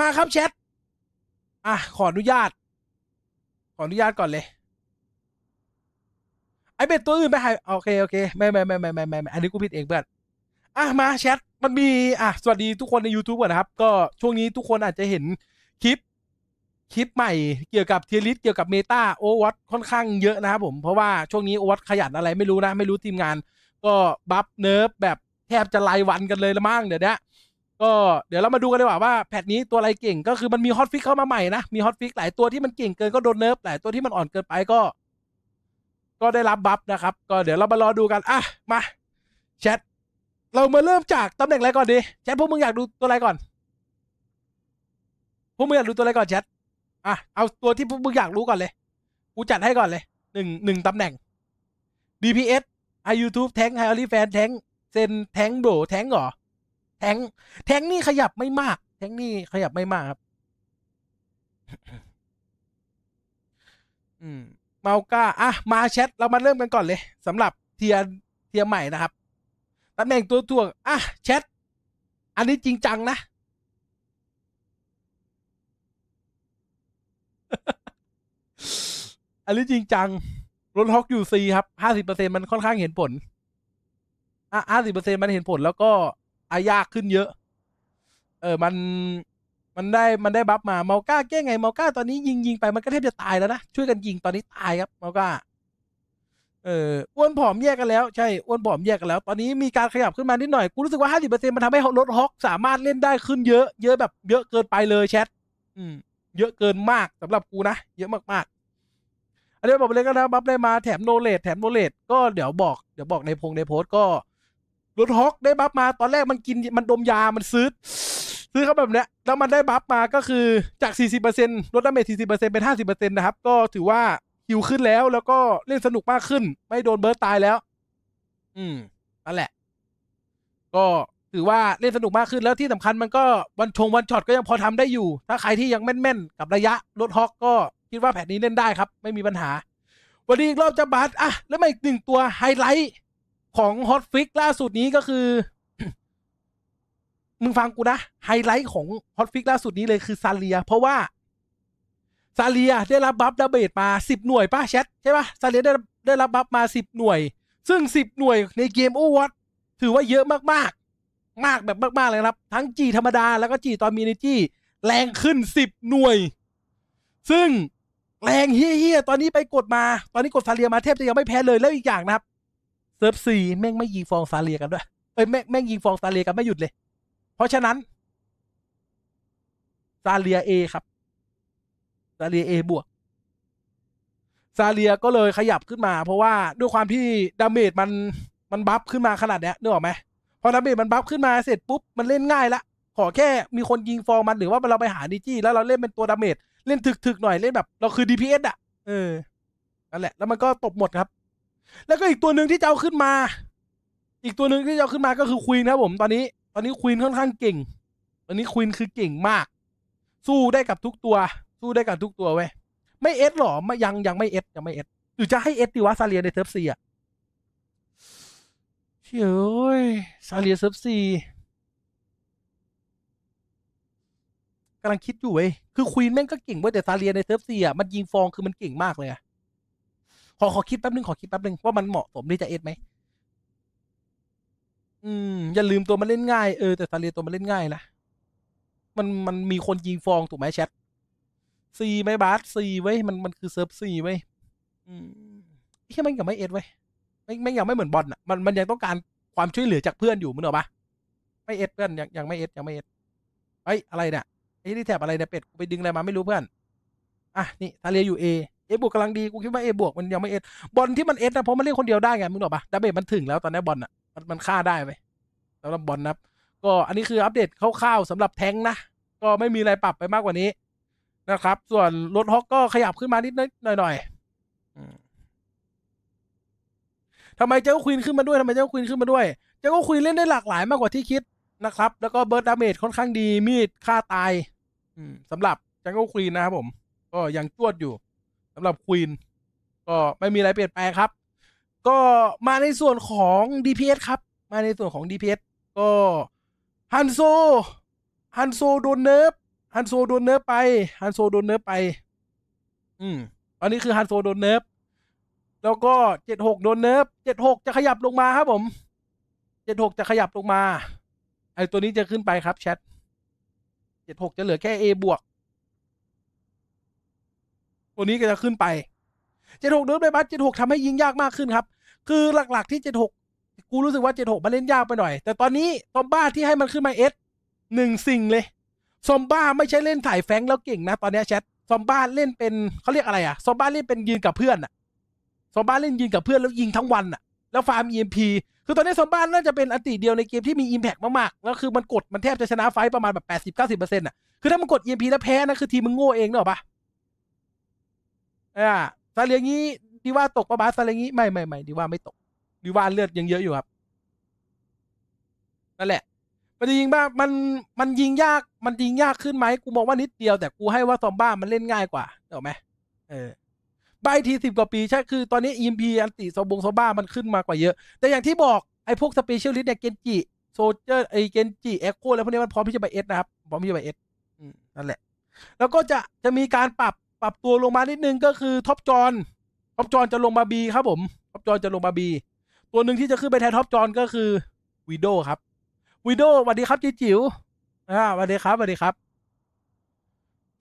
มาครับแชท อ่ะขออนุญาต ขออนุญาตก่อนเลย ไอเป็ดตัวอื่นไปหายโอเคโอเคไม่ไม่ไม่ไม่ไม่ไม่อันนี้กูผิดเองเพื่อนอ่ะมาแชท มันมี อ่ะสวัสดีทุกคนใน YouTube ก่อนนะครับ ก็ช่วงนี้ทุกคนอาจจะเห็นคลิปคลิปใหม่เกี่ยวกับเทียริสเกี่ยวกับเมตาโอวัตค่อนข้างเยอะนะครับผม เพราะว่าช่วงนี้โอวัตขยันอะไรไม่รู้นะไม่รู้ทีมงานก็บัฟเนิร์ฟแบบแทบจะรายวันกันเลยละมั้งเดี๋ยวนี้ก็เดี๋ยวเรามาดูกันดีกว่าว่าแพทนี้ตัวอะไรเก่ง ก็คือมันมีฮอตฟิกเข้ามาใหม่นะ มีฮอตฟิกหลาย ตัวที่มันเก่งเกินก็โดนเนิร์ฟหลาย ตัวที่มันอ่อนเกินไปก็ ก็ได้รับบัฟนะครับ ก็เดี๋ยวเรามารอดูกัน อ่ะมาแชทเรามาเริ่มจากตำแหน่งอะไรก่อนดีแชทพวกมึงอยากดูตัวอะไรก่อนพวกมึงอยากดูตัวอะไรก่อนแชทอ่ะเอาตัวที่พวกมึงอยากรู้ก่อนเลยกูจัดให้ก่อนเลยหนึ่งหนึ่งตำแหน่ง DPS ไอยูทูบแท้งไฮออลิแฟนแท้งเซนแท้งโบแท้งเหรอแทง แทงนี่ ขยับไม่มาก แทงนี่ ขยับไม่มากครับ อืมเมาก้า อ่ะ มาแชทเรามาเริ่มกันก่อนเลยสำหรับเทียเทียใหม่นะครับตำแหน่งตัวถ่วงอ่ะแชท อันนี้จริงจังนะ อันนี้จริงจังรถฮอกยูซีครับ ห้าสิบเปอร์เซ็นมันค่อนข้างเห็นผล อ่ะห้าสิบเปอร์เซ็นมันเห็นผลแล้วก็อายากขึ้นเยอะ เออ มัน มันได้ มันได้ บัฟมา เมาก้าแก้ไง เมาก้า ตอนนี้ยิงยิงไป มันก็แทบจะตายแล้วนะ ช่วยกันยิง ตอนนี้ ตาย ครับ เมาก้า เอออ้วนผอมแยกกันแล้ว ใช่ อ้วนผอมแยก กัน แล้ว ตอนนี้มีการ ขยับขึ้นมา นิดหน่อย กูรู้สึกว่าห้าสิบเปอร์เซ็นมันทำให้รถฮอก สามารถเล่นได้ขึ้นเยอะ เยอะแบบ เยอะเกินไปเลยแชท อืม เยอะเกินมากสำหรับกูนะ เยอะมาก ๆอันนี้บอกไปเลยก็นะบัฟได้มา แถมโนเลดแถมโนเลดก็เดี๋ยวบอก เดี๋ยวบอกในพงในโพสก็รถฮอกได้บัฟมาตอนแรกมันกินมันดมยา มันซื้อซื้อเขาแบบเนี้ยแล้วมันได้บัฟมาก็คือจาก 40%ลดดาเมจ40%เป็น 50%นะครับ ก็ถือว่าหิวขึ้นแล้วแล้วก็เล่นสนุกมากขึ้น ไม่โดนเบิร์ตตายแล้ว อืมนั่นแหละ ก็ถือว่าเล่นสนุกมากขึ้นแล้วที่สำคัญมันก็วันชงวันช็อตก็ยังพอทำได้อยู่ ถ้าใครที่ยังแม่นๆกับระยะรถฮอกก็คิดว่าแผนนี้เล่นได้ครับ ไม่มีปัญหา วันนี้อีกรอบจะบัสอ่ะแล้วมาอีกหนึ่งตัวไฮไลท์ของฮอตฟิกล่าสุดนี้ก็คือ มึงฟังกูนะไฮไลท์ของฮอตฟิกล่าสุดนี้เลยคือซาเลีย เพราะว่าซาเลียได้รับบัฟดาเบจมาสิบหน่วยป่ะแชทใช่ปะซาเลียได้ได้รับบัฟมาสิบหน่วย ซึ่งสิบหน่วยในเกมโอวัตถือว่าเยอะมากมากมากแบบมากๆเลยครับ ทั้งจีธรรมดาแล้วก็จีตอนมีเนจีแรงขึ้นสิบหน่วย ซึ่งแรงเฮี้ยๆตอนนี้ไปกดมา ตอนนี้กดซาเลียมาเทพจะยังไม่แพ้เลยแล้วอีกอย่างนะครับเซิร์ฟสี่แม่งไม่ยิงฟองซาเลียกันด้วยเอ้ยแม่งแม่งยิงฟองซาเลียกันไม่หยุดเลย เพราะฉะนั้นซาเลียเอครับซาเลียเอบวกซาเลียก็เลยขยับขึ้นมาเพราะว่าด้วยความที่ดาเมจมันมันบัฟขึ้นมาขนาดเนี้ยนึกออกไหม พอดาเมจมันบัฟขึ้นมาเสร็จปุ๊บมันเล่นง่ายละขอแค่มีคนยิงฟองมันหรือว่าเราไปหาดิจี้แล้วเราเล่นเป็นตัวดาเมจเล่นถึกๆหน่อยเล่นแบบเราคือ DPS อ่ะเออนั่นแหละ แล้วมันก็ตบหมดครับแล้วก็อีกตัวหนึ่งที่จะเอาขึ้นมา อีกตัวหนึ่งที่จะเอาขึ้นมาก็คือควีนครับ ผมตอนนี้ ตอนนี้ควีนค่อนข้างเก่ง ตอนนี้ควีนคือเก่งมาก สู้ได้กับทุกตัว สู้ได้กับทุกตัวเว้ย ไม่เอสหรอไม่ยังยังไม่เอสยังไม่เอสหรือจะให้เอสดีวะซาเลียในเซิร์ฟซีอะเชย้ยซาเลียเซิร์ฟซีกำลังคิดอยู่เว้ย คือควีนแม่งก็เก่งเว้ยแต่ซาเลียในเซิร์ฟซีอะมันยิงฟองคือมันเก่งมากเลยอะขอ ขอ คิดแป๊บนึง ขอ คิดแป๊บนึง ว่ามันเหมาะสมที่จะเอ็ดไหมอืมอย่าลืมตัวมันเล่นง่าย เออแต่ซาเลียตัวมันเล่นง่ายนะมันมันมีคนยิงฟองถูกไหมแชทซีไหมบาสซีไว้มันมัน คือ เซิร์ฟซีไว้อืมแค่มันยังไม่เอ็ดไว้ไม่ไม่ยังไม่เหมือนบอลอ่ะมันมันยังต้องการความช่วยเหลือจากเพื่อนอยู่มึงเหรอปะไม่เอ็ดเพื่อนยังยังไม่เอ็ดยังไม่เอ็ดเฮ้ยอะไรเนี่ยไอ้ที่แถบอะไรเนี่ยเป็ดไปดึงอะไรมาไม่รู้เพื่อนอ่ะนี่ทาเลียอยู่เอเอบวกกำลังดีกูคิดว่าเอบวกมันยังไม่เอ บอลที่มันเอนะ เพราะมันเล่นคนเดียวได้ไง มึงบอกปะดับเบิลมันถึงแล้วตอนนี้บอลอ่ะมันมันฆ่าได้ไหมแล้วบอลนะก็อันนี้คืออัปเดตคร่าวๆสำหรับแท้งนะ ก็ไม่มีอะไรปรับไปมากกว่านี้นะครับ ส่วนรถฮอกก็ขยับขึ้นมานิดหน่อยหน่อยทำไมเจ้าควีนขึ้นมาด้วยทำไมเจ้าควีนขึ้นมาด้วยเจ้ากควีนเล่นได้หลากหลายมากกว่าที่คิดนะครับ แล้วก็เบิร์ดดาเมจค่อนข้าง ดีมีดฆ่าตายสำหรับเจ้ากควีนนะครับผม ก็ยังจวดอยู่สำหรับควีนก็ไม่มีอะไรเปลี่ยนแปลงครับ ก็มาในส่วนของ DPS ครับ มาในส่วนของ DPS ก็ฮันโซฮันโซโดนเนิร์ฟฮันโซโดนเนิร์ฟไปฮันโซโดนเนิร์ฟไป อืม ตอนนี้คือฮันโซโดนเนิร์ฟแล้วก็เจ็ดหกโดนเนิร์ฟเจ็ดหกจะขยับลงมาครับผมเจ็ดหกจะขยับลงมาไอตัวนี้จะขึ้นไปครับแชทเจ็ดหกจะเหลือแค่ A บวกัวนี้ก็จะขึ้นไปเจ็ดหกเดินไปบัสเจ็ดหกทำให้ยิงยากมากขึ้นครับ คือหลักๆที่เจ็ดหกกูรู้สึกว่าเจ็ดหกมันเล่นยากไปหน่อย แต่ตอนนี้ซอมบ้าที่ให้มันขึ้นมาเอสหนึ่งสิ่งเลย ซอมบ้าไม่ใช่เล่นถ่ายแฟงแล้วเก่งนะ ตอนนี้แชท ซอมบ้าเล่นเป็นเขาเรียกอะไรอะซอมบ้าเล่นเป็นยืนกับเพื่อนอะซอมบ้าเล่นยืนกับเพื่อนแล้วยิงทั้งวันอะแล้วฟาร์ม EMP คือตอนนี้ซอมบ้าน่าจะเป็นอันติเดียวในเกมที่มีอิมแพกมากๆแล้วคือมันกดมันแทบจะชนะไฟประมาณแบบ 80-90%อ่ะคือถ้ามันกดมพีแล้วแพ้นะคือทีมมึงโง่เองเนอะปะอ่าซาเลียงี้ดีว่าตกประบาซาเลียงี้ ไม่ไม่ไม่ดีว่าไม่ตกดีว่าเลือดยังเยอะอยู่ครับ นั่นแหละ มันจะยิงบ้ามันมันยิงยาก มันยิงยากขึ้นไหมกูบอกว่านิดเดียวแต่กูให้ว่าซอมบ้า มันเล่นง่ายกว่าเหูกไหมเออใบทีสิบกว่าปีใช่ คือตอนนี้อีมพีอันติซอมบงซอมบ้ามันขึ้นมากว่าเยอะแต่อย่างที่บอกไอ้พวกสเปเชียลิสต์เนี่ยเกนจิโซเจอร์ไอเกนจิเอ็กโคแล้วพวกนี้มันพร้อมที่จะไปเอสนะครับพร้อมที่จะไปเอสนั่นแหละ แล้วก็จะจะมีการปรับปรับตัวลงมานิดนึงก็คือ ท็อปจอนท็อปจอนจะลงมาบีครับผมท็อปจอนจะลงมาบีตัวหนึ่งที่จะขึ้นไปแทนท็อปจอนก็คือวีโดครับวีโดสวัสดีครับจีจิ๋วอ่าสวัสดีครับสวัสดีครับ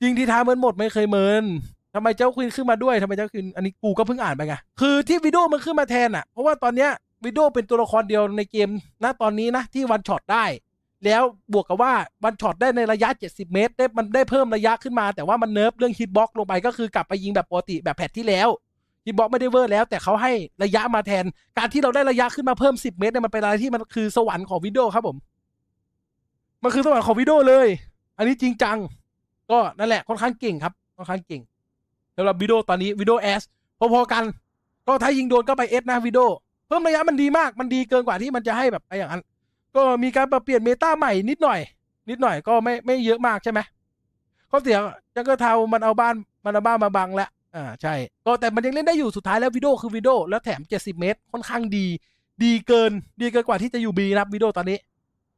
จริงที่ท้าเหมือนหมดไม่เคยเหมินทำไมเจ้าควินขึ้นมาด้วยทำไมเจ้าควินอันนี้กูก็เพิ่งอ่านไปไงคือที่วีโดมันขึ้นมาแทนอ่ะ เพราะว่า ตอนเนี้ยวีโดเป็นตัวละครเดียวในเกมณตอนนี้นะที่วันช็อตได้แล้วบวกกับว่าวันช็อต ได้ในระยะ 70 เมตรได้มันได้เพิ่มระยะขึ้นมาแต่ว่ามันเนิร์ฟ เรื่องฮิตบ็อกลงไป ก็คือกลับไปยิงแบบปกติแบบแพทที่แล้วฮิตบ็อกไม่ได้เวอร์แล้ว แต่เขาให้ระยะมาแทนการที่เราได้ระยะขึ้นมาเพิ่ม 10 เมตรเนี่ยมันเป็นอะไรที่มันคือสวรรค์ของวิดีโอครับผม มันคือสวรรค์ของวิดีโอเลย อันนี้จริงจัง ก็นั่นแหละ ค่อนข้างเก่งครับ ค่อนข้างเก่งสำหรับวิดีโอตอนนี้วิดีโอเอสพอๆกันก็ถ้ายิงโดนก็ไปเอสนะวิดีโอเพิ่มระยะมันดีมาก มันดีเกินกว่าที่มันจะให้แบบไปอย่างนั้นก็มีการปรับเปลี่ยนเมตาใหม่นิดหน่อย นิดหน่อยก็ไม่ไม่เยอะมากใช่ไหมก็เสียจังเกรลเทามันเอาบ้านมันเอาบ้านมาบังแล้ว อ่า ใช่ ก็แต่มันยังเล่นได้อยู่สุดท้ายแล้ววิดโอคือวิดโอแล้วแถม 70 เมตรค่อนข้างดี ดีเกินดีเกินกว่าที่จะอยู่บีนะวิดโอตอนนี้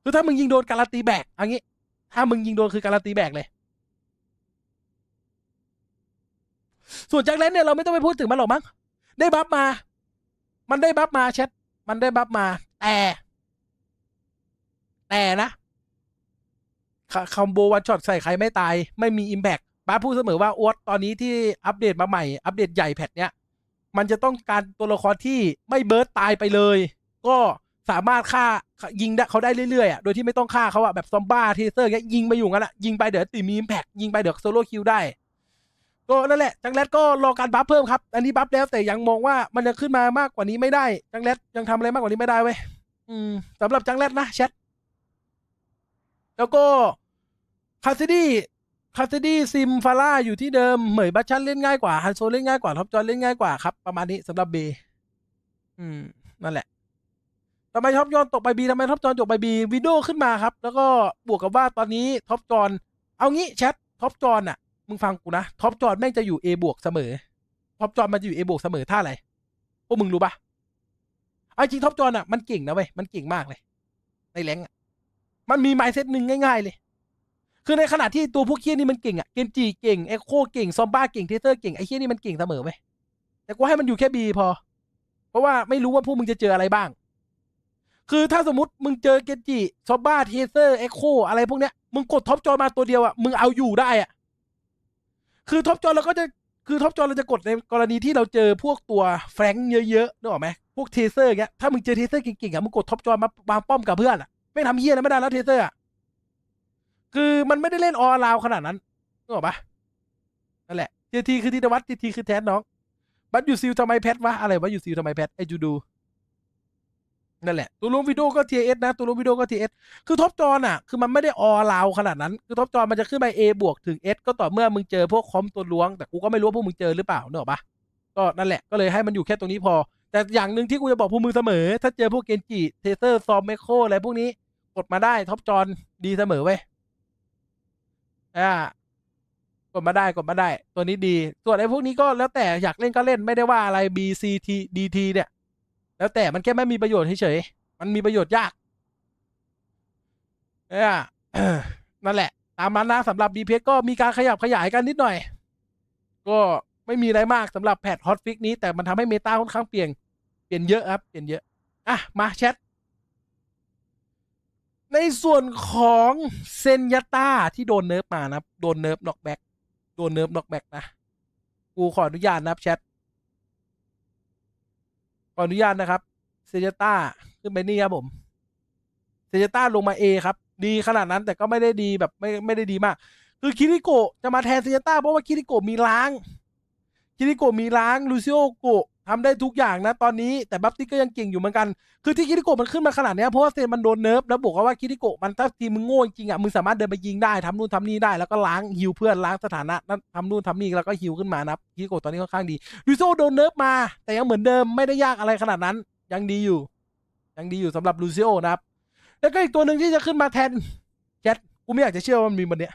คือถ้ามึงยิงโดนการันตีแบกอันนี้ ถ้ามึงยิงโดนคือการันตีแบกเลย ส่วนจักเลนเนี่ยเราไม่ต้องไปพูดถึงมันหรอกมั้งได้บัฟมามันได้บัฟมาแชทมันได้บัฟมาแต่แต่นะ คอมโบวันช็อตใส่ใครไม่ตาย ไม่มีอิมแพกป้าพูดเสมอว่าอวดตอนนี้ที่อัปเดตมาใหม่ อัปเดตใหญ่แพทเนี้ย มันจะต้องการตัวละครที่ไม่เบิร์ตตายไปเลย ก็สามารถฆ่ายิงเขาได้เรื่อยๆอ่ะโดยที่ไม่ต้องฆ่าเขาอ่ะแบบซอมบ้าเทเซอร์เงี้ย ยิงไปอยู่งั้นอ่ะยิงไปเดี๋ยวตีมีอิมแพกยิงไปเดี๋ยวโซโล่คิวได้ก็นั่นแหละ จังแรดก็รอการบัฟเพิ่มครับ อันนี้บัฟแล้วแต่ยังมองว่ามันจะขึ้นมามากกว่านี้ไม่ได้จังแรดยังทำอะไรมากกว่านี้ไม่ได้เว้ยอืมสำหรับจังแรดนะแชทแล้วก็คาสิดี้คาสิดี้ซิมฟาร่าอยู่ที่เดิมเหมยบัชชันเล่นง่ายกว่าฮันโซเล่นง่ายกว่าท็อปจอนเล่นง่ายกว่าครับประมาณนี้สำหรับเบอืม นั่นแหละทำไมท็อปจอนตกไปบีทำไมท็อปจอนตกไปบีวิดโดขึ้นมาครับ แล้วก็บวกกับว่าตอนนี้ท็อปจอนเอางี้แชทท็อปจอนอ่ะมึงฟังกูนะท็อปจอนแม่งจะอยู่ A บวกเสมอท็อปจอนมันจะอยู่ A บวกเสมอท่าอะไรพวกมึงรู้ปะไอจริงท็อปจอนอ่ะมันเก่งนะเว้ยมันเก่งมากเลยในแรงอ่ะมันมีไมซ์เซตหนึ่งง่าย ๆ เลย คือในขณะที่ ตัวพวกเคียนี่มันเก่งอะเกนจิเก่งเอโคเก่งซอมบ้าเก่งเทเตอร์เก่ง ไอ้เคียนี่มันเก่งเสมอไหมแต่กูให้มันอยู่แค่บีพอ เพราะว่าไม่รู้ว่าพวกมึงจะเจออะไรบ้าง คือถ้าสมมติมึงเจอเกนจิซอมบ้าเทเตอร์เอโคอะไรพวกเนี้ย มึงกดท็อปจอมาตัวเดียวอะมึงเอาอยู่ได้อะคือท็อปจอเราก็จะ คือท็อปจอเราจะกดในกรณีที่เราเจอพวกตัวแฟรงค์เยอะๆนึกออกไหม พวกเทเซอร์เงี้ย ถ้ามึงเจอเทเซอร์เก่งๆอะมึงกดท็อปจอมาวางป้อมกับเพื่อนอะไม่ทำเฮียอะไรไม่ได้แล้วเทเตอร์อ่ะ คือมันไม่ได้เล่นออลาวขนาดนั้นนึกออกปะนั่นแหละทีทีคือ ทีตวัตทีทีคือแทนน้องบัตยูซิลทำไมแพทวะ อะไรวะยูซิลทำไมแพท ไอจูดู นั่นแหละ ตัวลุมวิดีโอก็ทีเอสนะ ตัวลุมวิดีโอก็ทีเอส คือท็อปจอนอ่ะ คือมันไม่ได้ออลาวขนาดนั้น คือท็อปจอนมันจะขึ้นไปเอบวกถึงเอสก็ต่อ เมื่อมึงเจอพวกคอมตัวล้วง แต่กูก็ไม่รู้ว่าพวกมึงเจอหรือเปล่าเนอะปะก็นั่นแหละ ก็เลยให้มันอยู่แค่ตรงนี้พอ แต่อย่างหนึ่งที่กูจะบอกพวกมึงเสมอถ้าเจอพวกเกนจิเทเซอร์ซอมเมโคอะไรพวกนี้กดมาได้ท็อปจอนดีเสมอเว้ยอ่ากดมาได้กดมาได้ ตัวนี้ดีส่วนไอ้พวกนี้ก็แล้วแต่อยากเล่นก็เล่นไม่ได้ว่าอะไร B C T D T เนี่ย แล้วแต่มันแค่ไม่มีประโยชน์เฉยๆมันมีประโยชน์ยากเนี่ยนั่นแหละ ตามนั้นนะสำหรับ b p s ก็มีการขยับขยายกันนิดหน่อย ก็ไม่มีอะไรมากสำหรับแพทฮอตฟิกนี้แต่มันทำให้เมตาค่อนข้างเปลี่ยนเปลี่ยนเยอะครับเปลี่ยนเยอะอ่ะมาแชทในส่วนของเซนยาต้าที่โดนเนิร์ฟ มานะ โดนเนิร์ฟน็อกแบ็กโดนเนิร์ฟน็อกแบ็กนะ กูขออนุญาตนะครับแชท ขออนุญาตนะครับ เซนยาต้าขึ้นไปนี่ครับผม เซนยาต้าลงมา A ครับ ดีขนาดนั้นแต่ก็ไม่ได้ดีแบบไม่ไม่ได้ดีมาก คือคิริโกะจะมาแทนเซนยาต้าเพราะว่าคิริโกะมีล้าง คิริโกะมีล้างลูซิโอโกะทำได้ทุกอย่างนะตอนนี้แต่บัฟติก็ยังเก่งอยู่เหมือนกันคือที่คิริโกะมันขึ้นมาขนาดนี้เพราะว่าเซนมันโดนเนิร์ฟ แล้วบอกว่าคิริโกะมันถ้าทีมมึงโง่จริงอ่ะมึงสามารถเดินไปยิงได้ ทำนู่นทำนี่ได้แล้วก็ล้างฮิวเพื่อนล้างสถานะนั้นทำนู่นทำนี่แล้วก็ฮิวขึ้นมานะคิริโกะตอนนี้ค่อนข้างดีดูโซโดนเนิร์ฟมา แต่ยังเหมือนเดิมไม่ได้ยากอะไรขนาดนั้น ยังดีอยู่ยังดีอยู่สำหรับลูซิโอนะครับ แล้วก็อีกตัวหนึ่งที่จะขึ้นมาแทนแคทกูไม่อยากจะเชื่อว่ามันมีวันเนี้ย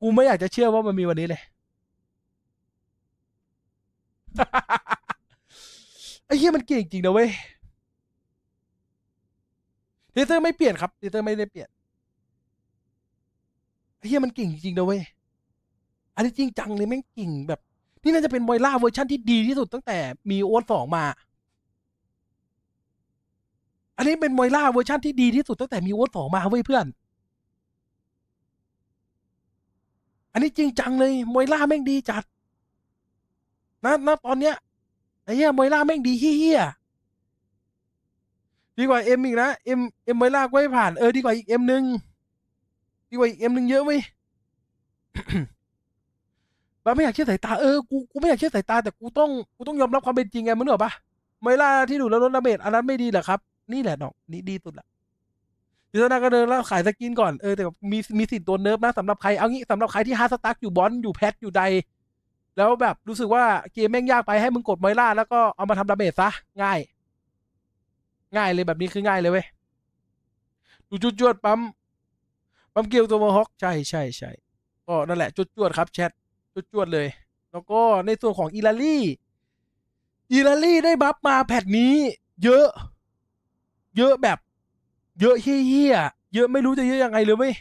กูไม่อยากจะเชื่อว่ามันมีวันนี้เลยไอ้เฮียมันเก่งจริงนะเว้ยเีเตอร์ไม่เปลี่ยนครับเีเตอร์ไม่ได้เปลี่ยน ไอ้เฮียมันเก่งจริงนะเว้ย อันนี้จริงจังเลยแม่งเก่งแบบนี่น่าจะเป็นอยล่าเวอร์ชันที่ดีที่สุดตั้งแต่ มีโอ๊ตสองมา อันนี้เป็นอยล่าเวอร์ชันที่ดีที่สุดตั้งแต่มีโอ๊ตสองมา เว้ยเพื่อน อันนี้จริงจังเลยอยล่าแม่งดีจัดนะนะ ตอนเนี้ยไอ้เหี้ยมวยล่าแม่งดีเหี้ยดีกว่าเอ็มอีกนะเอ็มเอ็มมวยล่าก็ไม่ผ่าน เออดีกว่าอีกเอ็มหนึ่งดีกว่าอีกเอ็มหนึ่งเยอะไหมเราไม่อยากเชื่อสายตาเออกูกูไม่อยากเชื่อสายตาแต่กูต้องกูต้องยอมรับความเป็นจริงไงมันเหรอปะมวยล่าที่ดูแล้วลดระเบิดอันนั้นไม่ดีเหรอครับ นี่แหละน้องนี่ดีสุดละยวตอนาก็เดินแล้วขายสกินก่อนเออแต่มีมีสิทธิ์ตัวเนิร์ฟนะสำหรับใครเอางี้สำหรับใครที่ฮาร์ดสตาร์อยู่บอลอยู่แพทอยู่ใดแล้วแบบรู้สึกว่าเกมแม่งยากไปให้มึงกดมอยล่า แล้วก็เอามาทำดาเมจซะง่าย ง่ายเลยแบบนี้คือง่ายเลยเว้ยดูจุดจวดปั๊มปั๊มเกียวตัวมอฮอกใช่ใช่ใช่ก็นั่นแหละจุดจวดครับแชทจุดจวดเลย แล้วก็ในส่วนของอิลาลี่อิลาลี่ได้บัฟมาแพทนี้ เยอะ เยอะแบบ เยอะเฮี้ยเยอะไม่รู้จะเยอะยังไงเลยเว้ย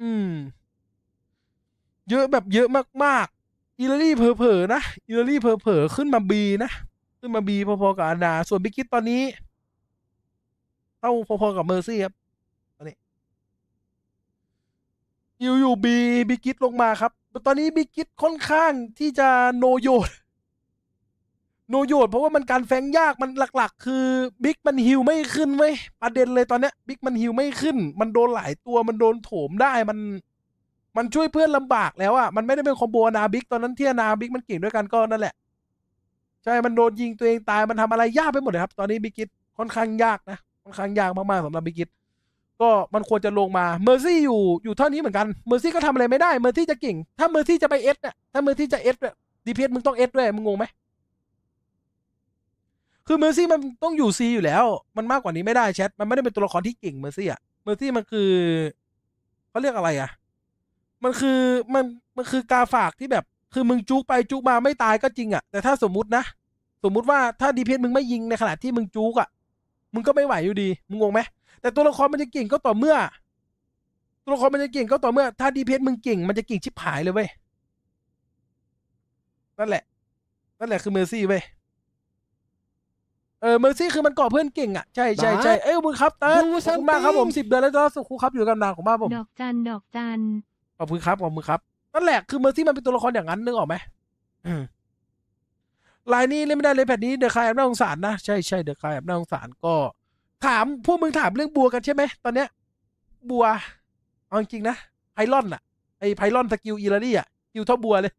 อืม เยอะแบบเยอะมากอิลลี่เผลอๆนะอิลลี่เผลอๆขึ้นมาบีนะ ขึ้นมาบีพอ ๆ กับอานดาส่วนบิ๊กิตตอนนี้เท่าพอ ๆ กับเมอร์ซี่ครับ ตอนนี้อยูยูบีบิ๊กิตลงมาครับ ตอนนี้บิ๊กิตค่อนข้างที่จะโนโยด โนโยดเพราะว่ามันการแฟงยากมันหลักๆ คือบิ๊กมันฮิวไม่ขึ้นเว้ยประเด็นเลยตอนเนี้ยบิ๊กมันฮิวไม่ขึ้น มันโดนหลายตัวมันโดนโถมได้มันมันช่วยเพื่อนลำบากแล้วอ่ะ มันไม่ได้เป็นคอมโบนาบิกตอนนั้นที่นาบิกมันเก่งด้วยกันก็นั่นแหละใช่ มันโดนยิงตัวเองตาย มันทำอะไรยากไปหมดเลยครับ ตอนนี้บิกิตค่อนข้างยากนะค่อนข้างยากมากๆสำหรับบิกิตก็มันควรจะลงมาเมอร์ซี่อยู่อยู่เท่านี้เหมือนกันเมอร์ซี่ก็ทำอะไรไม่ได้เมอร์ซี่จะเก่ง ถ้าเมอร์ซี่จะไปเอสเนี่ยถ้าเมอร์ซี่จะเอสเนี่ยดีเพสมึงต้องเอสด้วยมึงงงไหมคือเมอร์ซี่มันต้องอยู่ซีอยู่แล้ว มันมากกว่านี้ไม่ได้แชทมันไม่ได้เป็นตัวละครที่เก่งเมอร์ซี่อ่ะเมอร์ซี่มันคือเขาเรียกอะไรอ่ะมันคือมันมันคือกาฝากที่แบบ คือ มึงจุกไปจุกมาไม่ตายก็จริงอะ่ะแต่ถ้าสมมุตินะสมมุติว่าถ้าดีเพสมึงไม่ยิงในขณะที่ มึงจุกอะ่ะมึงก็ไม่ไหวอยู่ดี มึงงงไหมแต่ตัวละครมันจะเก่งก็ต่อเมื่อ ตัวละครมันจะเก่งก็ต่อเมื่อ ถ้าดีเพสมึงเก่งมันจะเก่งชิบหายเลยเว้ยนั่นแหละนั่นแหละ คือเมอร์ซี่เว้ยเออเมอร์ซี่คือมันก่อเพื่อนเก่งอ่ะใช่ใช่ใช่เอ้ยมึงครับเติรคุณมากครับผมสิบเดือนแล้วจ้สุขุครับอยู่กับนางของบ้านผมดอกจันดอกจันขอบคุณครับขอบคุณครับนั่นแหละคือเมอร์ซี่มันเป็นตัวละครอย่างนั้นนึกออกไหมลายนี้เล่นไม่ได้เลยแผ่นนี้เดอะคายแอบน่าสงสารนะ ใช่ใช่เดอะคายแอบน่าสงสารก็ ถามพวกมึงถามเรื่องบัวกันใช่ไหมตอนเนี้ย บัวเอาจริงนะไพลอนอะไอไพลอนสกิลอีลารี่อะกิลเท่าบัวเลย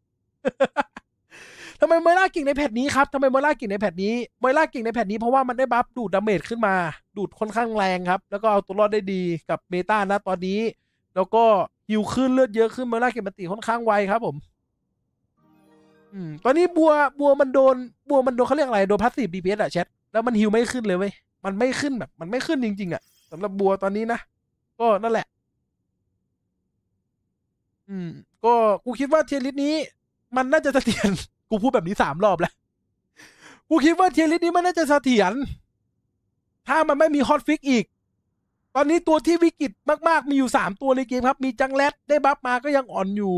ทำไมเมล่าเก่งในแผ่นนี้ครับทำไมเมล่าเก่งในแผ่นนี้เมล่าเก่งในแผ่นี้เพราะว่ามันได้บัฟดูดดาเมจขึ้นมา ดูดค่อนข้างแรงครับ แล้วก็เอาตัวรอดได้ดีกับเมตานะตอนนี้แล้วก็หิวขึ้นเลือดเยอะขึ้นเมล่าเก็บมันติค่อนข้างไวครับผม อืมตอนนี้บัวบัว มันโดนบัวมันโดนเขาเรียกอะไรโดนพัสซีฟดีพีเอสอะแชทแล้วมันหิวไม่ขึ้นเลยเว้ยมันไม่ขึ้นแบบ มันไม่ขึ้นจริง ๆอะสำหรับบัวตอนนี้นะ ก็นั่นแหละ อืม ก็กูคิดว่าเทียริสนี้มันน่าจะเสถียรกูพูดแบบนี้สามรอบแล้วกูคิดว่าเทียริสนี้มันน่าจะเสถียรถ้ามันไม่มีฮอตฟิกอีกตอนนี้ตัวที่วิกฤตมาก ๆ มีอยู่3ตัว ในเกม ครับ มีจังแรดได้ บัฟมาก็ยังอ่อนอยู่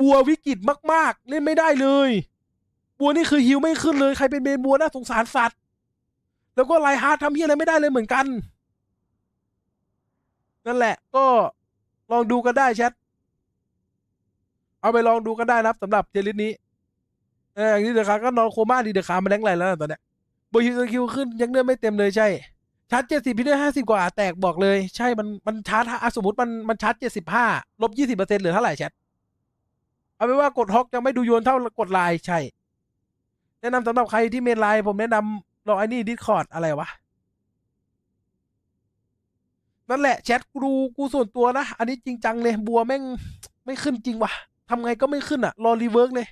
บัววิกฤตมาก ๆ เล่น ไม่ได้เลย บัวนี่คือฮิวไม่ขึ้นเลยใครเป็นเมนบัวน่าสงสารสัตว์แล้วก็ไลฮาร์ทำเฮียอะไรไม่ได้เลยเหมือนกันนั่นแหละ ก็ลองดูกันได้แชทเอาไปลองดู กัน ได้ นะครับสำหรับเทลิสนี้เอออย่างนี้เดยวคาก็นอนโคม่าดีเดยวคามาแรงไรแล้วตอนเนี้ยบวยูคิวขึ้น ยังเนือไม่เต็มเลยใช่ชาร์จเจ็ดสิบพี่ได้ห้าสิบกว่า แตกบอกเลยใช่ มัน มันชาร์จสมมติมันมันชาร์จเจ็ดสิบห้าลบยี่สิบเปอร์เซ็นต์เหลือเท่าไหร่แชทเอาเป็นว่ากดฮอกยังไม่ดูโยนเท่า กดไลน์ใช่ แนะนำสำหรับใครที่เมนไลน์ผมแนะนำลองไอ้นี่ดิสคอร์ดอะไรวะ นั่นแหละแชทกูกูส่วนตัวนะ อันนี้จริงจังเลยบัวแม่ง ไม่ขึ้นจริงวะทำไงก็ไม่ขึ้นอะรอรีเวิร์กเลย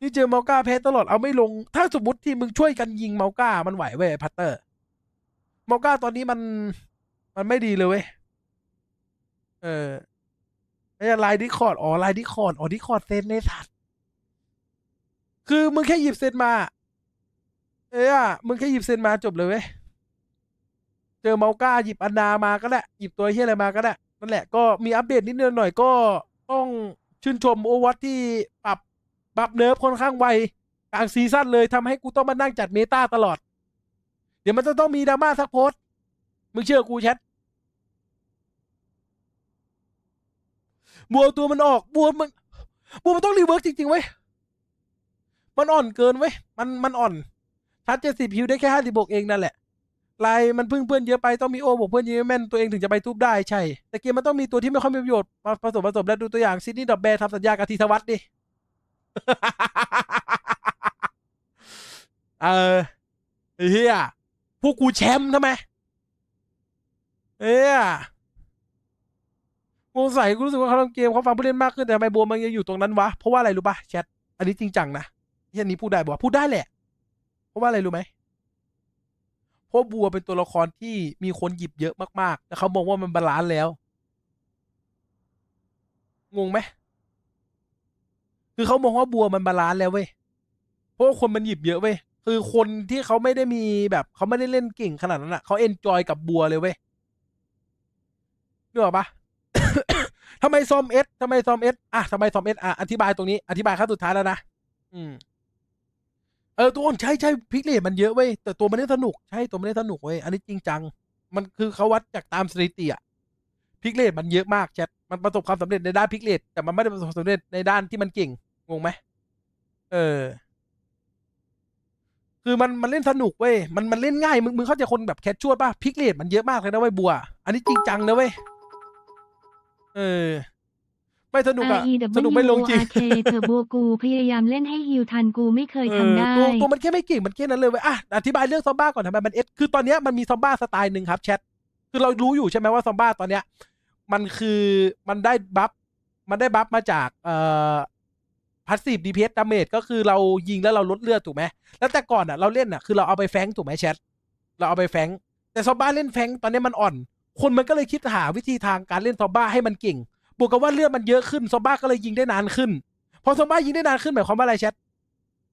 นี่เจอเมาก้าแพ้ตลอดเอาไม่ลงถ้าสมมติที่มึงช่วยกันยิงเมาก้ามันไหวเว้ยพัตเตอร์มอก้าตอนนี้มันมันไม่ดีเลยเว้ย เออไอ้ไลายดิคอร์ดอ๋อลายดิคอร์ดอ๋อดิคอร์ดเซนในสัตว์ คือมึงแค่หยิบเซนมา เอ้ยมึงแค่หยิบเซนมาจบเลยเว้ย เจอเมาก้าหยิบอันนามาก็แหละหยิบตัวเฮียอะไรมาก็ได้นั่นแหละก็มีอัปเดตนิดนึงหน่อยก็ต้องชื่นชมโอวัตที่ปรับปรับเนิร์ฟค่อนข้างไวกลางซีซั่นเลยทำให้กูต้องมานั่งจัดเมตาตลอดเดี๋ยวมันจะต้องมีดราม่าสักโพส มึงเชื่อกูแชทบัวตัวมันออกบัวมันบัวมันต้องรีเวิร์กจริงๆเว้ยมันอ่อนเกินเว้ยมันมันอ่อน ชัดเจ็ดสิบพิวได้แค่ห้าสิบบวกเองนั่นแหละ ลายมันพึ่งเพื่อนเยอะไป ต้องมีโอบวกเพื่อนเยอะแม่นตัวเองถึงจะไปทุบได้ใช่ แต่เกมมันต้องมีตัวที่ไม่ค่อยมีประโยชน์มาผสมผสมแล้วดูตัวอย่างซิดนีย์ดอบเบรลทำสัญญากับทีทวัตดิ เออเฮียพวกกูแชมป์ทำไมเอ๊ะงงใส่กูรู้สึกว่าเขาเล่นเกมเขาฟังผู้เล่นมากขึ้นแต่ใบไมบัวมันยังอยู่ตรงนั้นวะเพราะว่าอะไรรู้ป่ะแชท อันนี้จริงจังนะยันนี้พูดได้บอกพูดได้แหละ เพราะว่าอะไรรู้ไหมเพราะบัวเป็นตัวละครที่มีคนหยิบเยอะมากๆแล้วเขามองว่ามันบาลานซ์แล้ว งงไหมคือเขามองว่าบัวมันบาลานซ์แล้วเว้ยเพราะคนมันหยิบเยอะเว้ยคือคนที่เขาไม่ได้มีแบบเขาไม่ได้เล่นเก่งขนาดนั้นอ่ะเขาเอนจอยกับบัวเลย เว้ยนึกออกปะทำไมซอมเอสทำไมซอมเอสอ่ะทำไม ซอม เอสอ่ะอธิบายตรงนี้ อธิบายขั้นสุดท้าย แล้วนะอืม เออตัวใช่ใช่พิกเลตมันเยอะเว้ยแต่ตัว มันเล่นสนุก ใช่ตัวมันเล่นสนุกเว้ยอันนี้จริงจังมันคือเขาวัดจากตามสถิติอะพิกเลตมันเยอะมากแชทมันประสบความสำเร็จในด้านพิกเลตแต่มันไม่ได้ประสบความสำเร็จในด้านที่มันเก่งงงไหมเออคือมัน มันเล่นสนุกเว้ย มันมันเล่นง่าย มึงมึงเข้าใจคนแบบแคชชวดป่ะ พิกเลตมันเยอะมากเลยนะเว้ยบัว อันนี้จริงจังนะเว้ย เออไม่สนุกอะสนุกไม่ลงจริงเธอบัวกู พยายามเล่นให้ฮิวทันกู ไม่เคยทำได้ตัวตัวมันแค่ไม่เก่งมันแค่นั้นเลยเว้ย อ่ะ อธิบายเรื่องซอมบ้าก่อนทำไมมันเอส คือตอนเนี้ยมันมีซอมบ้าสไตล์หนึ่งครับแชท คือเรารู้อยู่ใช่ไหมว่าซอมบ้าตอนเนี้ยมันคือมันได้บัฟ มันได้บัฟมาจาก เอ่อพาสซีฟดีเพสดาเมจก็คือเรายิงแล้วเราลดเลือดถูกไหมแล้วแต่ก่อนอ่ะเราเล่นอ่ะคือเราเอาไปแฟงถูกไหมแชท เราเอาไปแฟง แต่ซอบ้าเล่นแฟงตอนนี้มันอ่อน คนมันก็เลยคิดหาวิธีทางการเล่นซอบ้าให้มันเก่งบวกกับว่าเลือดมันเยอะขึ้นซอบ้าก็เลยยิงได้นานขึ้น พอซอบ้ายิงได้นานขึ้น หมายความว่าอะไรแชท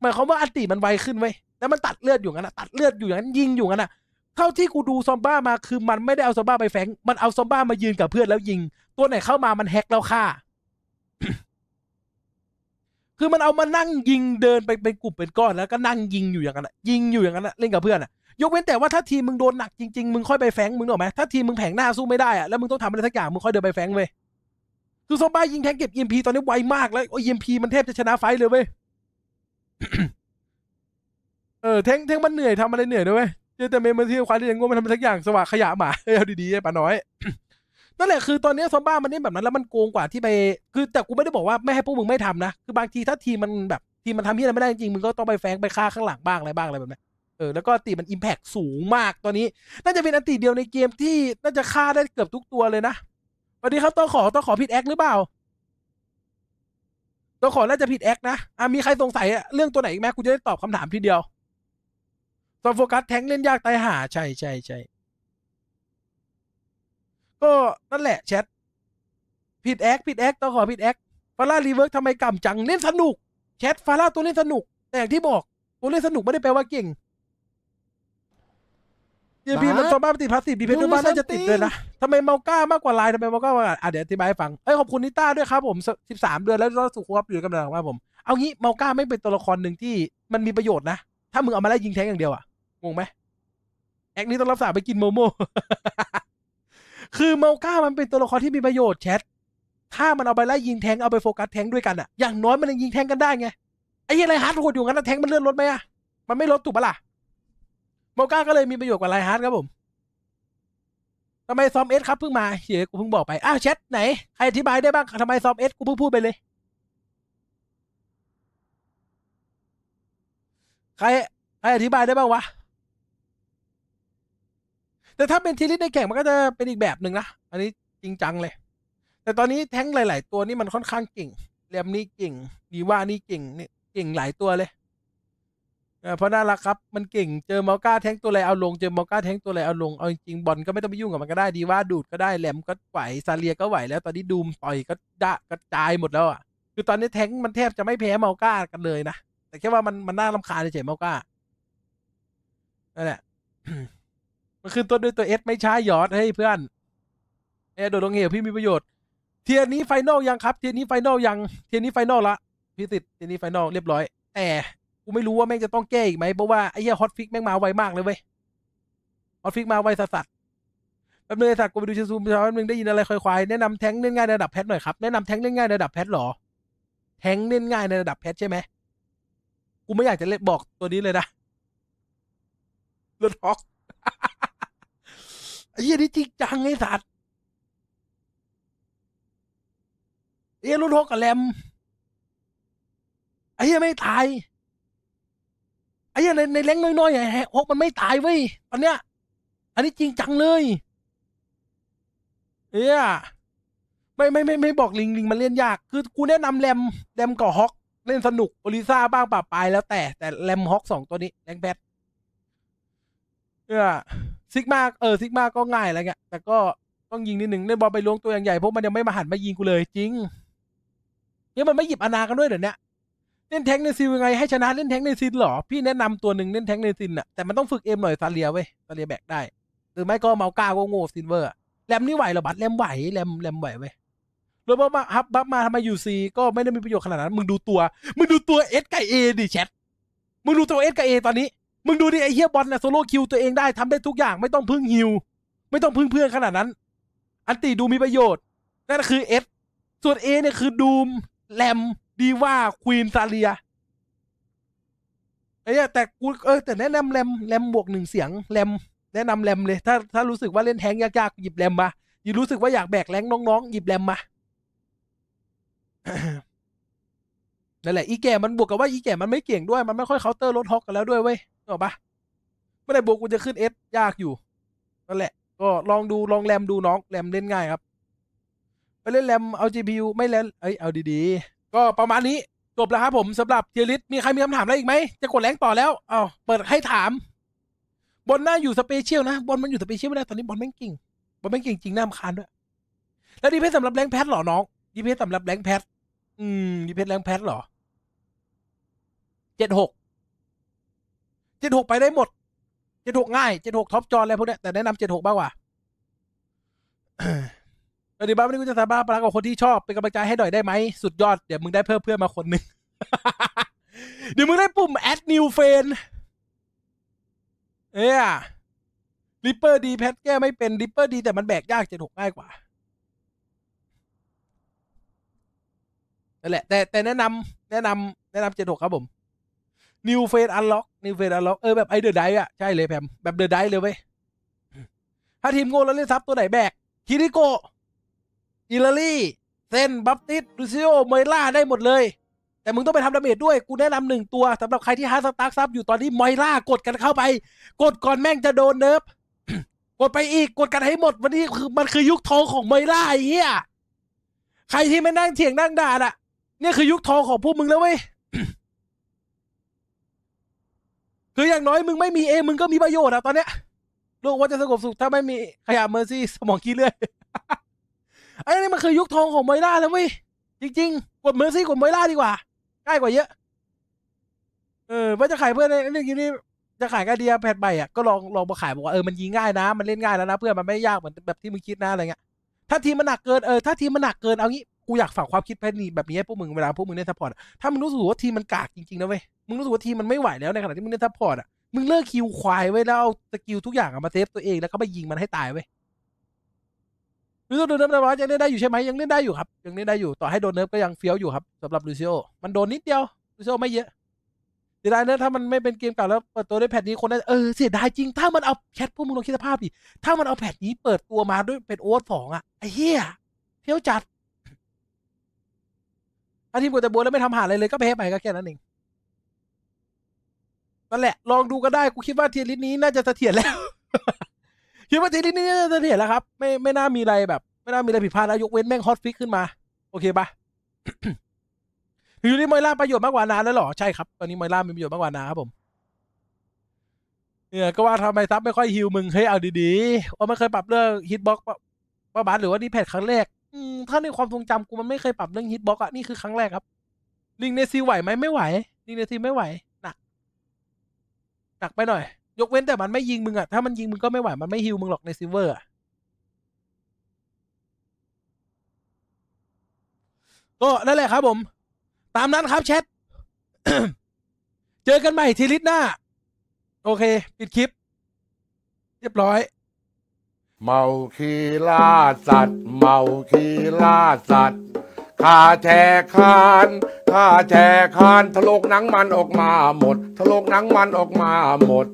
หมายความว่าอัติมันไวขึ้นไว้แล้วมันตัดเลือดอยู่งั้นอ่ะตัดเลือดอยู่งั้นยิงอยู่งั้นอ่ะเท่าที่กูดูซอบ้ามา คือมันไม่ได้เอาซอบ้าไปแฟงมันเอาซอบ้ามายืนกับเพื่อนแล้วยิง ตัวไหนเข้ามามันแฮกแล้วฆ่าคือมันเอามานั่งยิงเดินไปเป็นกลุ่มเป็นก้อนแล้วก็นั่งยิงอยู่อย่างนั้นอะยิงอยู่อย่างนั้นอะเล่นกับเพื่อนอะยกเว้นแต่ว่า ถ้าทีมมึงโดนหนักจริงๆมึงค่อยไปแฟงมึงหรอไหมถ้าทีมมึงแผงหน้าสู้ไม่ได้อะแล้วมึงต้องทำอะไรสักอย่างมึงค่อยเดินไปแฟงเว้ยคือโซบ้ายิงแทงเก็บเอ็มพีตอนนี้ไวมากแล้วโอ้เอ็มพีมันแทบจะชนะไฟเลยเว้ยเออแทงแทงมันเหนื่อยทำอะไรเหนื่อยด้วยเว้ยแต่เมมเบอร์ที่ควายที่ยังงงมันทำอะไรสักอย่างสว่างขยะหมาเอาดีๆไอ้ป้าน้อยนั่นแหละคือตอนนี้ซอมบ้ามันเล่นแบบนั้นแล้วมันโกงกว่าที่ไป คือแต่กูไม่ได้บอกว่าไม่ให้พวกมึงไม่ทำนะคือบางทีถ้าทีมมันแบบทีมมันทำที่อะไรไม่ได้จริงมึงก็ต้องไปแฟงไปฆ่าข้างหลังบ้างอะไรบ้างอะไรแบบนี้เออแล้วก็ตีมันอิมแพกสูงมาก ตอนนี้น่าจะเป็นอันตีเดียวในเกมที่น่าจะฆ่าได้เกือบทุกตัวเลยนะวันนี้ครับต้องขอต้องขอผิดแอคหรือเปล่าต้องขอน่าจะผิดแอคนะอ่ะมีใครสงสัยเรื่องตัวไหนอีกไหมกูจะได้ตอบคำถามทีเดียวตอนโฟกัสแทงเล่นยากตายหาใช่ใช่ใช่ก็นั่นแหละแชทผิดแอค ผิดแอค ต้องขอผิดแอคฟาร่ารีเวิร์กทำไมกำจัง เล่นสนุกแชทฟาร่าตัวเล่นสนุก แต่อย่างที่บอก ตัวเล่นสนุกไม่ได้แปลว่าเก่งเยพีมันซอมบ้าติดพาสตีดีเพนดูบ้านน่าจะติดเลยนะทำไมเมาก้ามากกว่าไลน์ทำไมเมาก้ามากอ่ะเดี๋ยวอธิบายให้ฟังเอ้ยขอบคุณนิต้าด้วยครับผมสิบสามเดือนแล้วเราสุขภาพอยู่กำลังว่าผมเอางี้เมาก้าไม่เป็นตัวละครหนึ่งที่มันมีประโยชน์นะถ้ามึงเอามาแล้วยิงแทงอย่างเดียวอ่ะงงไหมแอคนี้ต้องรับสารไปกินโมโมคือเมลก้ามันเป็นตัวละครที่มีประโยชน์แชทถ้ามันเอาไปไล่ยิงแทงเอาไปโฟกัสแทงด้วยกันอะอย่างน้อยมันยังยิงแทงกันได้ไงไอ้ไรฮาร์ดโหดอยู่งั้นแทงมันเลื่อนรถไหมอะมันไม่ลดถูกปะล่ะเมลก้าก็เลยมีประโยชน์กว่าไรฮาร์ดครับผมทำไมซอมเอสครับเพิ่งมาเฮียกูเพิ่งบอกไปอ้าวแชทไหนใครอธิบายได้บ้างทำไมซอมเอสกูเพิ่งพูดไปเลยใครใครอธิบายได้บ้างวะแต่ถ้าเป็นทีลิสในแข่งมันก็จะเป็นอีกแบบหนึ่งนะอันนี้จริงจังเลยแต่ตอนนี้แท้งหลาย ๆ ตัวนี่มันค่อนข้างเก่งเรียมนี่เก่งดีว่านี่เก่งนี่เก่งหลายตัวเลยเพราะน่ารักครับมันเก่งเจอมอก้าแท้งตัวอะไรเอาลง เจอมอก้าแท้งตัวอะไรเอาลงเอา จริงบอลก็ไม่ต้องไปยุ่งกับมันก็ได้ ดีว่าดูดก็ได้แหลมก็ไหวซาเลียก็ไหวแล้ว ตอนนี้ดูมต่อยก็ดะกระจายหมดแล้วอ่ะคือตอนนี้แท้งมันแทบจะไม่แพ้มอก้ากันเลยนะแต่แค่ว่ามันมันน่าลำคาญเฉยมอก้านั่นแหละันขึ้นต้นด้วยตัวเอสไม่ช้าหยอดให้เพื่อนเอโดดลงเหวพี่มีประโยชน์ เทียนี้ไฟนอลยังครับ เทียนี้ไฟนอลยัง เทียนี้ไฟนอลละพี่ติดเทียนี้ไฟนอลเรียบร้อย แต่กูไม่รู้ว่าแม่งจะต้องแก้อีกไหมเพราะว่า ไอ้เหี้ยฮอตฟิกแม่งมาไวมากเลยเว้ยฮอตฟิกมาไวสัสแป๊บนึงไอ้สักกูไปดูชิซูมชาวนึงได้ยินอะไรควายๆแนะนำแท้งเล่นง่ายในระดับแพทหน่อยครับแนะนำแท้งเล่นง่ายในระดับแพทหรอแท้งเล่นง่ายในระดับแพทใช่ไหมกูไม่อยากจะเล่นบอกตัวนี้เลยนะอดฮอกไอเยียนี่จริงจังไอ้สัตว์ไอีรุ่นหกกับแรมไอ้เียไม่ตายไอ้เียในในเล้งน้อยๆไอ้แฮกมันไม่ตายเว้ยตอนเนี้ย อันนี้จริงจังเลย เอ้ยไม่ไม่ไม่ไม่บอกลิงลิงมันเล่นยาก คือ กูแนะนำแรมแรมกับฮอก เล่นสนุกโอลิซ่าบ้างปะปลายแล้วแต่แต่แรมฮอกสองตัวนี้ แรงแบทเออซิกมาเออซิกมาก็ง่ายอะไรเงี้ยแต่ก็ต้องยิงนิดหนึ่งเล่นบอลไปล้วงตัวอย่างใหญ่เพราะมันยังไม่มาหันมายิงกูเลยจริงเนี่ยมันไม่หยิบอนากันด้วยเดี๋ยวนี้เล่นแท็กในซินยังไงให้ชนะเล่นแท็กในซินหรอ พี่แนะนำตัวหนึ่งเล่นแท็กในซินอะแต่มันต้องฝึกเอ็มหน่อยซาเลียเว้ยซาเลียแบกได้ หรือไม่ก็เมาก้าก็โง่ซินเวอร์แรมนี่ไหวหรอบัตแรมไหวแรมแรมไหวเว้ยรวบัฟมาฮับบัฟมาทำไมยูซีก็ไม่ได้มีประโยชน์ขนาดนั้นมึงดูตัวมึงดูตัวเอสกับเอดิแชทมึงดูตัวเอสกับเอตอนนีมึงดูดิ ไอเฮียบอลนะโซโล่คิวตัวเองได้ทำได้ทุกอย่างไม่ต้องพึ่งฮิวไม่ต้องพึ่งเพื่อนขนาดนั้น อันตีดูมีประโยชน์นั่นคือเอสส่วนเอเนี่ยคือดูมแลมดีว่าควีนซาเลียไอ้เนี่ยแต่กู เออแต่แนะนำแลมแลมบวกหนึ่งเสียงแลมแนะนำแลมเลย ถ้า ถ้า รู้สึกว่าเล่นแทงยากๆหยิบแลมมายิ่รู้สึกว่าอยากแบกแรงน้องๆหยิบแลมมานั่นแหละอีแก่มันบวกกับว่าอีแก่มันไม่เก่งด้วยมันไม่ค่อยเคาน์เตอร์รถฮอกกันแล้วด้วยเว้ยนอรอปะไม่ได้บวกกูจะขึ้นเอสยากอยู่นั่นแหละ ก็ลองดูลองแรมดูน้อง แรม เล่นง่ายครับ ไป เล่นแรมเอา GPU ไม่เล่นเอ้ยเอา ดีๆก็ ประมาณนี้จบ แล้วครับผมสำหรับเทียริสมีใครมีคำถามอะไรอีกไหมจะกดแรงต่อแล้วเอาเปิดให้ถาม บนหน้า อยู่ สเปเชียลนะบนมันอยู่สเปเชียลไม่ได้ตอนนี้บนแม่งกิ่งบนแม่งกิ่งจริงหน้ามคานด้วยแล้วดีเพสสำหรับแรงแพทหรอน้องดีเพสสำหรับแรงแพทอืมดีเพสแรงแพทหรอเจ็ดหกเจ็ดหกไปได้หมด เจ็ดหกง่าย เจ็ดหกท็อปจอนอะไรพวกเนี้ยแต่แนะนำเจ็ดหกบ้างว่ะเดีบยวบ้านนี้กูจะสาบานปลากับคนที่ชอบ เป็นกำลังใจให้หน่อยได้ไหมสุดยอด เดี๋ยวมึงได้เพิ่มเพื่อนมาคนหนึ่งเดี๋ยวมึงได้ปุ่ม add new f r i e n เอ้ยริปเปอร์ดีแพทแก้ไม่เป็นริปเปอร์ดี แต่มันแบกยากเจ็ดหกง่ายกว่านั่นแหละ แต่แต่แนะนำแนะนำแนะนำเจ็ดหกครับผมนิวเฟสอันล็อกนิวเฟสอันล็อกเออแบบไอเดอร์ไดอะใช่เลยแพมแบบเดอร์ไดเลยเว้ยถ้าทีมโง่แล้วเล่นซับตัวไหนแบกคิริโกอิลาลีเซนบัฟติสลูซิโอเมล่าได้หมดเลย แต่มึงต้องไปทำดาเมจด้วย กูแนะนำหนึ่งตัวสำหรับใครที่ฮาร์สตาร์ซับอยู่ตอนนี้มอยล่ากดกันเข้าไป กดก่อนแม่งจะโดนเนิร์ฟ กดไปอีกกดกันให้หมดวันนี้คือมันคือยุคทองของมอยล่าไอ้เหี้ยใครที่ไม่นั่งเถียงนั่งด่าอ่ะ เนี่ยคือยุคทองของพวกมึงแล้วเว้ยคืออย่างน้อยมึงไม่มีเอมึงก็มีประโยชน์อะตอนเนี้ยโลกว่าจะสงบสุขถ้าไม่มีขยะเมอร์ซี่สมองขี้เลื่อยอนี้มันคือยุคทองของมอ์ล่าแล้วเว้ยจริง ๆ กดเมอร์ซี่กดมอ์ล่าดีกว่าใกล้กว่าเยอะ เออว่าจะขายเพื่อนในเรื่องนี้ จะขายกระเดียแ่นใบอ่ะก็ลองลองมาขายบอกว่าเออมันยิงง่ายนะมันเล่นง่ายแล้วนะ เพื่อนมันไม่ยากเหมือนแบบที่มึงคิดนะอะไรเงี้ยถ้าทีมมันหนักเกินเออถ้าทีมมันหนักเกินเอางี้กูอยากฝากความคิดแพนี้ แบบนี้ให้พวกมึงเวลาพวกมึงได้ซัพพอร์ต ถ้ามึงรู้สึกว่าทีมมันกากจริงๆนะเว้ย มึงรู้สึกว่าทีมมันไม่ไหวแล้วในขณะที่มึงได้ซัพพอร์ตอ่ะ มึงเลิกคิวควายไว้แล้วเอาสกิลทุกอย่างมาเซฟตัวเองแล้วก็ไปยิงมันให้ตายเว้ยลูซิโอโดนเนิร์ฟนะวะยังเล่นได้อยู่ใช่ไหมยังเล่นได้อยู่ครับยังเล่นได้อยู่ต่อให้โดนเนิร์ฟก็ยังเฟี้ยวอยู่ครับสำหรับลูซิโอมันโดนนิดเดียวลูซิโอไม่เยอะเสียดายนะถ้ามันไม่เป็นเกมเก่าแล้วเปิดตัวด้วยแพทนี้คนได้เออเสียดายจริงถ้ามันเอาแพทพวกมึงลองคิดสภาพดิถ้ามันเอาแพทนี้เปิดตัวมาด้วยเป็นโอ๊ตสองอะไอ้เหี้ยเที่ยวจัดาทีมกดแต่บัวแล้วไม่ทำหาอะไรเลยก็ไป้ไปก็แค่นั้นเองนั่นแหละลองดูก็ได้ กูคิดว่าเทียร์ลิสต์นี้น่าจะเสถียรแล้วคิดว่าเทียร์ลิสต์นี้น่าจะเสถียรแล้วครับ ไม่ไม่น่ามีอะไรแบบ ไม่น่ามีอะไรผิดพลาดแล้วยกเว้นแม่งฮอตฟิกขึ้นมา โอเคปะอยู่ที่มอยล่าประโยชน์มากกว่านาน แล้วหรอ ใช่ครับ ตอนนี้มอยล่ามีประโยชน์มากกว่านานครับผมเนี่ยก็ว่าทำไมซับไม่ค่อยฮิวมึงเฮ้ยเอาดีๆว่าไม่เคยปรับเรื่องฮิตบ็อกซ์ป้าบ้านหรือว่านี่แพทครั้งแรกถ้าในความ ทรงจำกูมันไม่เคยปรับเรื่องฮิตบ็อกอะนี่ คือครั้ง แรก ครับลิงเนซีไหวไหมไม่ ไหวลิงเนซีไม่ไหวหนักหนัก ไป หน่อย ยกเว้นแต่ มัน ไม่ ยิง มึงอะ ถ้ามัน ยิง มึง ก็ไม่ไหว มัน ไม่ฮิวมึง หรอกในซิเวอร์อะก็นั่นแหละครับผม ตามนั้นครับแชทเจอกันใหม่ทีลิตหน้า โอเค ปิดคลิป เรียบร้อยเมาคีล่าสัตว์ เมาคีล่าสัตว์ข้าแช่คานข้าแช่คานทะลกหนังมันออกมาหมด ทะลกหนังมันออกมาหมด